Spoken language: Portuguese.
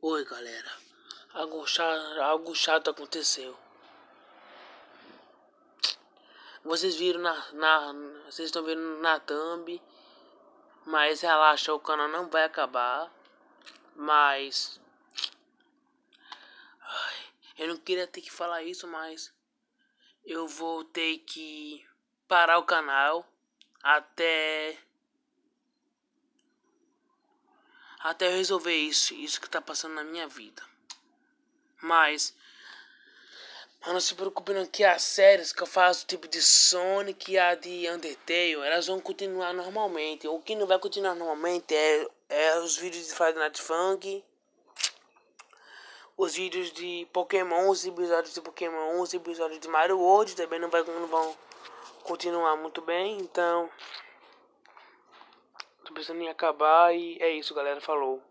Oi, galera. Algo chato, algo chato aconteceu. Vocês viram na, na vocês estão vendo na thumb, mas relaxa, o canal não vai acabar. Mas ai, eu não queria ter que falar isso, mas eu vou ter que parar o canal até até eu resolver isso, isso que tá passando na minha vida. Mas, mas não se preocupe não que as séries que eu faço, tipo de Sonic e a de Undertale, elas vão continuar normalmente. O que não vai continuar normalmente é, é os vídeos de Friday Night Funk, os vídeos de Pokémon, os episódios de Pokémon, os episódios de Mario World também não, vai, não vão continuar muito bem, então precisando acabar e é isso, galera. Falou.